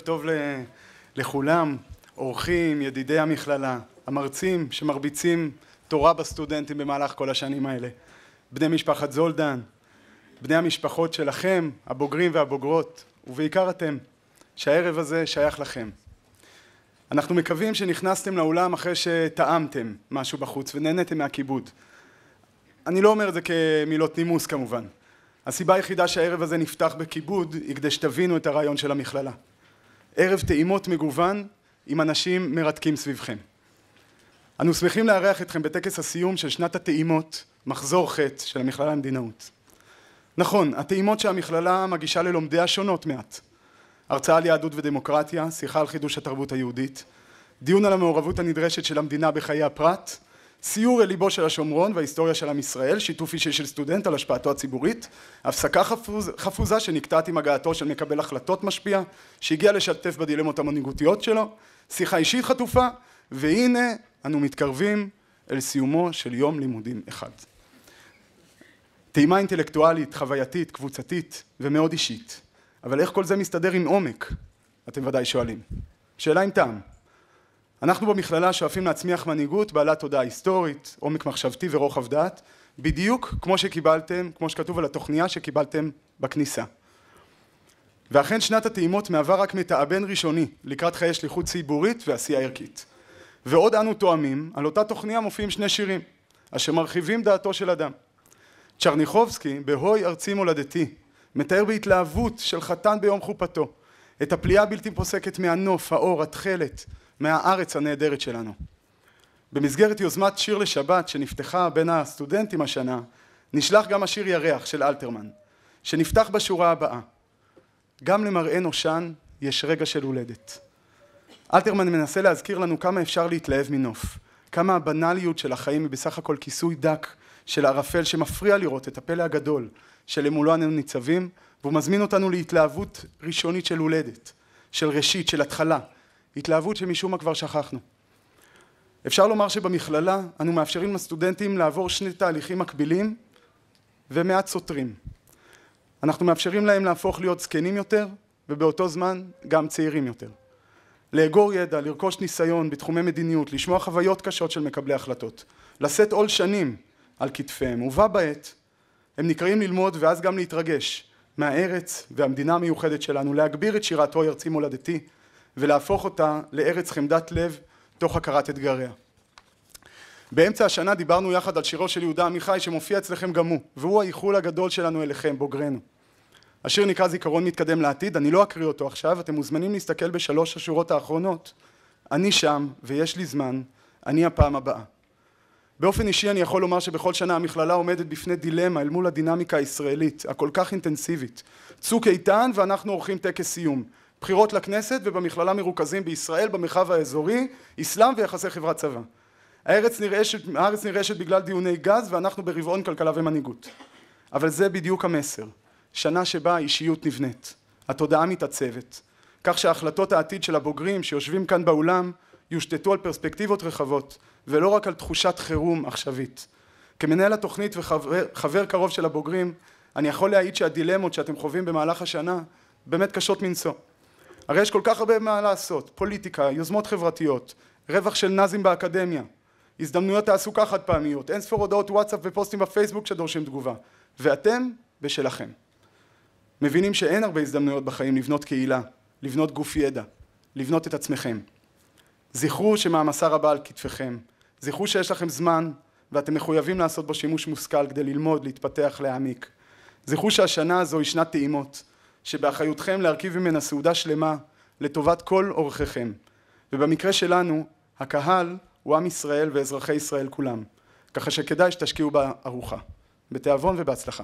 טוב לכולם, אורחים, ידידי המכללה, המרצים שמרביצים תורה בסטודנטים במהלך כל השנים האלה, בני משפחת זולדן, בני המשפחות שלכם, הבוגרים והבוגרות, ובעיקר אתם, שהערב הזה שייך לכם. אנחנו מקווים שנכנסתם לאולם אחרי שטעמתם משהו בחוץ ונהנתם מהכיבוד. אני לא אומר את זה כמילות נימוס כמובן. הסיבה היחידה שהערב הזה נפתח בכיבוד היא כדי שתבינו את הרעיון של המכללה. ערב טעימות מגוון עם אנשים מרתקים סביבכם. אנו שמחים לארח אתכם בטקס הסיום של שנת הטעימות, מחזור ח' של המכללה למדינאות. נכון, הטעימות שהמכללה מגישה ללומדיה שונות מעט. הרצאה על יהדות ודמוקרטיה, שיחה על חידוש התרבות היהודית, דיון על המעורבות הנדרשת של המדינה בחיי הפרט, סיור אל ליבו של השומרון וההיסטוריה של עם ישראל, שיתוף אישי של סטודנט על השפעתו הציבורית, הפסקה חפוז, חפוזה שנקטעת עם הגעתו של מקבל החלטות משפיע, שהגיע לשתף בדילמות המנהיגותיות שלו, שיחה אישית חטופה, והנה אנו מתקרבים אל סיומו של יום לימודים אחד. טעימה אינטלקטואלית, חווייתית, קבוצתית ומאוד אישית. אבל איך כל זה מסתדר עם עומק? אתם ודאי שואלים. שאלה עם טעם. אנחנו במכללה שואפים להצמיח מנהיגות בעלת תודעה היסטורית, עומק מחשבתי ורוחב דעת, בדיוק כמו שקיבלתם, כמו שכתוב על התוכניה שקיבלתם בכניסה. ואכן שנת הטעימות מהווה רק מתאבן ראשוני לקראת חיי שליחות ציבורית ועשייה ערכית. ועוד אנו תואמים, על אותה תוכניה מופיעים שני שירים, אשר מרחיבים דעתו של אדם. צ'רניחובסקי, בהוי ארצי מולדתי, מתאר בהתלהבות של חתן ביום חופתו, את הפליאה הבלתי פוסקת מהנוף, האור, התכלת, מהארץ הנהדרת שלנו. במסגרת יוזמת שיר לשבת שנפתחה בין הסטודנטים השנה, נשלח גם השיר ירח של אלתרמן, שנפתח בשורה הבאה: גם למראה נושן יש רגע של הולדת. אלתרמן מנסה להזכיר לנו כמה אפשר להתלהב מנוף, כמה הבנאליות של החיים היא בסך הכל כיסוי דק של ערפל שמפריע לראות את הפלא הגדול שלמולו אנו ניצבים והוא מזמין אותנו להתלהבות ראשונית של הולדת, של ראשית, של התחלה, התלהבות שמשום מה כבר שכחנו. אפשר לומר שבמכללה אנו מאפשרים לסטודנטים לעבור שני תהליכים מקבילים ומעט סותרים. אנחנו מאפשרים להם להפוך להיות זקנים יותר, ובאותו זמן גם צעירים יותר. לאגור ידע, לרכוש ניסיון בתחומי מדיניות, לשמוע חוויות קשות של מקבלי החלטות, לשאת עול שנים על כתפיהם, ובה בעת הם נקראים ללמוד ואז גם להתרגש, מהארץ והמדינה המיוחדת שלנו, להגביר את שירתו ארצי מולדתי" ולהפוך אותה לארץ חמדת לב תוך הכרת אתגריה. באמצע השנה דיברנו יחד על שירו של יהודה עמיחי שמופיע אצלכם גם הוא, והוא האיחול הגדול שלנו אליכם, בוגרינו. השיר נקרא זיכרון מתקדם לעתיד, אני לא אקריא אותו עכשיו, אתם מוזמנים להסתכל בשלוש השורות האחרונות. אני שם ויש לי זמן, אני הפעם הבאה. באופן אישי אני יכול לומר שבכל שנה המכללה עומדת בפני דילמה אל מול הדינמיקה הישראלית הכל כך אינטנסיבית. צוק איתן ואנחנו עורכים טקס סיום. בחירות לכנסת ובמכללה מרוכזים בישראל במרחב האזורי, אסלאם ויחסי חברת צבא. הארץ נרעשת, הארץ נרעשת בגלל דיוני גז ואנחנו ברבעון כלכלה ומנהיגות. אבל זה בדיוק המסר. שנה שבה האישיות נבנית, התודעה מתעצבת, כך שהחלטות העתיד של הבוגרים שיושבים כאן באולם יושתתו על פרספקטיבות רחבות ולא רק על תחושת חירום עכשווית. כמנהל התוכנית וחבר קרוב של הבוגרים אני יכול להעיד שהדילמות שאתם חווים במהלך השנה באמת קשות מנשוא. הרי יש כל כך הרבה מה לעשות, פוליטיקה, יוזמות חברתיות, רווח של נאזים באקדמיה, הזדמנויות תעסוקה חד פעמיות, אין ספור הודעות וואטסאפ ופוסטים בפייסבוק שדורשים תגובה, ואתם בשלכם. מבינים שאין הרבה הזדמנויות בחיים לבנות קהילה, לבנות גוף ידע, לבנות את עצמכם. זכרו שמעמסה רבה על כתפיכם, זכרו שיש לכם זמן ואתם מחויבים לעשות בו שימוש מושכל כדי ללמוד, להתפתח, להעמיק. זכרו שהשנה הזו היא שנת טעימות, שבאחריותכם להרכיב ממנה סעודה שלמה לטובת כל אורחיכם. ובמקרה שלנו, הקהל הוא עם ישראל ואזרחי ישראל כולם, ככה שכדאי שתשקיעו בארוחה. בתיאבון ובהצלחה.